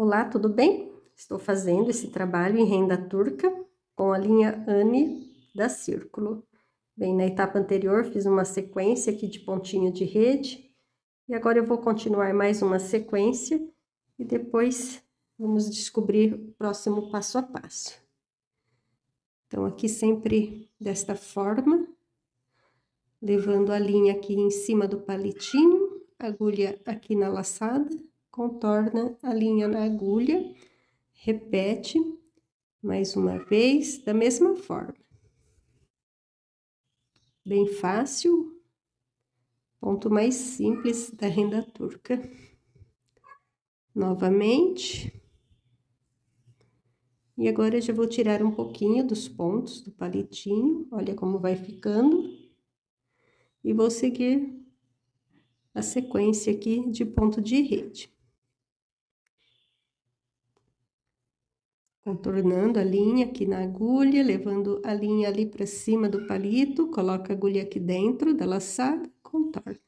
Olá, tudo bem? Estou fazendo esse trabalho em renda turca com a linha Anne da Círculo. Bem, na etapa anterior fiz uma sequência aqui de pontinho de rede e agora eu vou continuar mais uma sequência e depois vamos descobrir o próximo passo a passo. Então, aqui sempre desta forma, levando a linha aqui em cima do palitinho, agulha aqui na laçada contorna a linha na agulha, repete mais uma vez da mesma forma. Bem fácil, ponto mais simples da renda turca. Novamente. E agora eu já vou tirar um pouquinho dos pontos do palitinho, olha como vai ficando. E vou seguir a sequência aqui de ponto de rede. Contornando a linha aqui na agulha, levando a linha ali para cima do palito, coloca a agulha aqui dentro da laçada, contorna.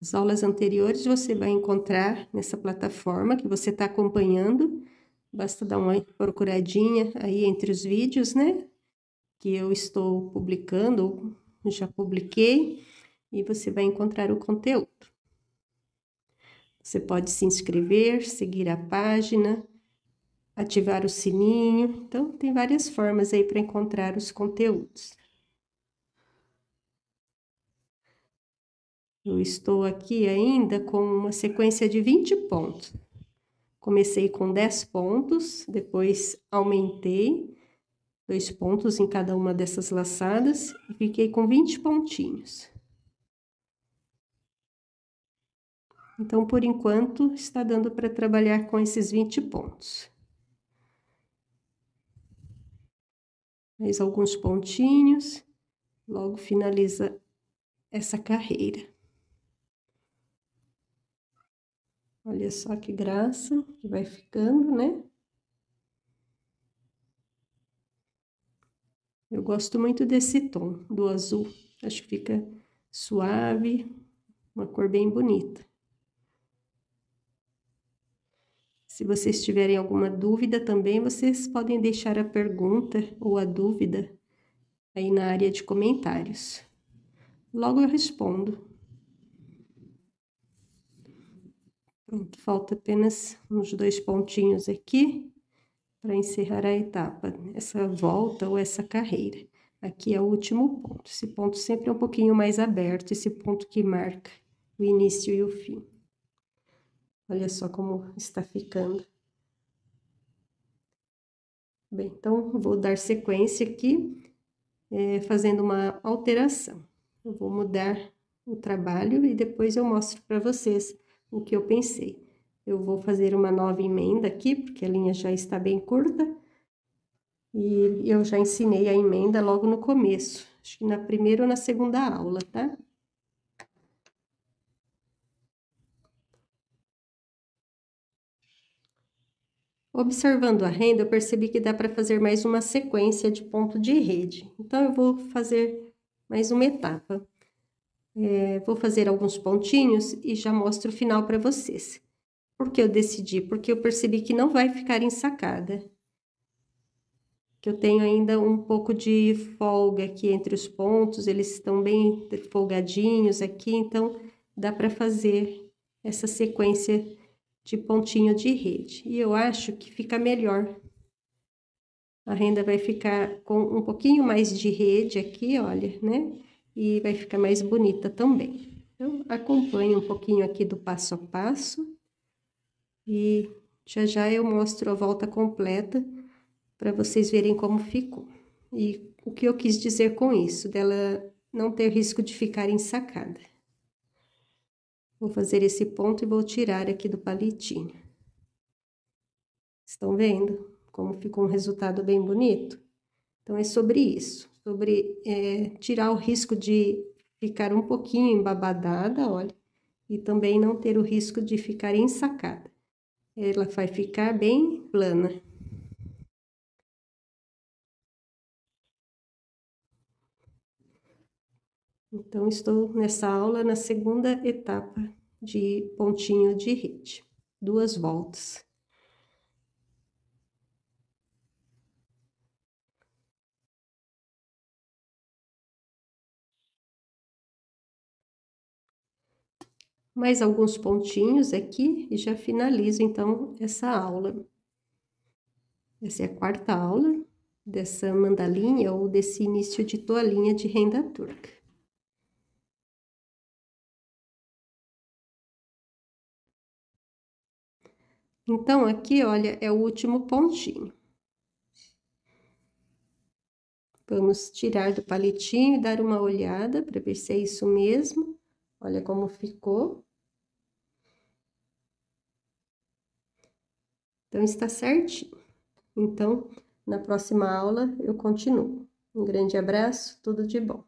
As aulas anteriores você vai encontrar nessa plataforma que você está acompanhando. Basta dar uma procuradinha aí entre os vídeos, né? Que eu estou publicando, ou já publiquei, e você vai encontrar o conteúdo. Você pode se inscrever, seguir a página, ativar o sininho. Então, tem várias formas aí para encontrar os conteúdos. Eu estou aqui ainda com uma sequência de 20 pontos. Comecei com 10 pontos, depois aumentei dois pontos em cada uma dessas laçadas e fiquei com 20 pontinhos. Então, por enquanto, está dando para trabalhar com esses 20 pontos. Mais alguns pontinhos, logo finaliza essa carreira. Olha só que graça que vai ficando, né? Eu gosto muito desse tom do azul, acho que fica suave, uma cor bem bonita. Se vocês tiverem alguma dúvida também, vocês podem deixar a pergunta ou a dúvida aí na área de comentários. Logo eu respondo. Pronto, falta apenas uns dois pontinhos aqui para encerrar a etapa, essa volta ou essa carreira. Aqui é o último ponto. Esse ponto sempre é um pouquinho mais aberto, esse ponto que marca o início e o fim. Olha só como está ficando. Bem, então vou dar sequência aqui, é, fazendo uma alteração. Eu vou mudar o trabalho e depois eu mostro para vocês o que eu pensei. Eu vou fazer uma nova emenda aqui, porque a linha já está bem curta. E eu já ensinei a emenda logo no começo, acho que na primeira ou na segunda aula, tá? Observando a renda, eu percebi que dá para fazer mais uma sequência de ponto de rede. Então, eu vou fazer mais uma etapa. É, vou fazer alguns pontinhos e já mostro o final para vocês. Por que eu decidi? Porque eu percebi que não vai ficar ensacada. Que eu tenho ainda um pouco de folga aqui entre os pontos, eles estão bem folgadinhos aqui, então dá para fazer essa sequência de pontinho de rede. E eu acho que fica melhor. A renda vai ficar com um pouquinho mais de rede aqui, olha, né? E vai ficar mais bonita também. Então, acompanhe um pouquinho aqui do passo a passo. E já já eu mostro a volta completa para vocês verem como ficou. E o que eu quis dizer com isso, dela não ter risco de ficar ensacada. Vou fazer esse ponto e vou tirar aqui do palitinho. Estão vendo como ficou um resultado bem bonito? Então, é sobre isso, sobre é, tirar o risco de ficar um pouquinho embabadada, olha, e também não ter o risco de ficar ensacada. Ela vai ficar bem plana. Então, estou nessa aula na segunda etapa de pontinho de rede, duas voltas. Mais alguns pontinhos aqui e já finalizo então essa aula. Essa é a quarta aula dessa mandalinha ou desse início de toalhinha de renda turca. Então, aqui, olha, é o último pontinho. Vamos tirar do palitinho e dar uma olhada para ver se é isso mesmo. Olha como ficou. Então, está certinho. Então, na próxima aula eu continuo. Um grande abraço, tudo de bom.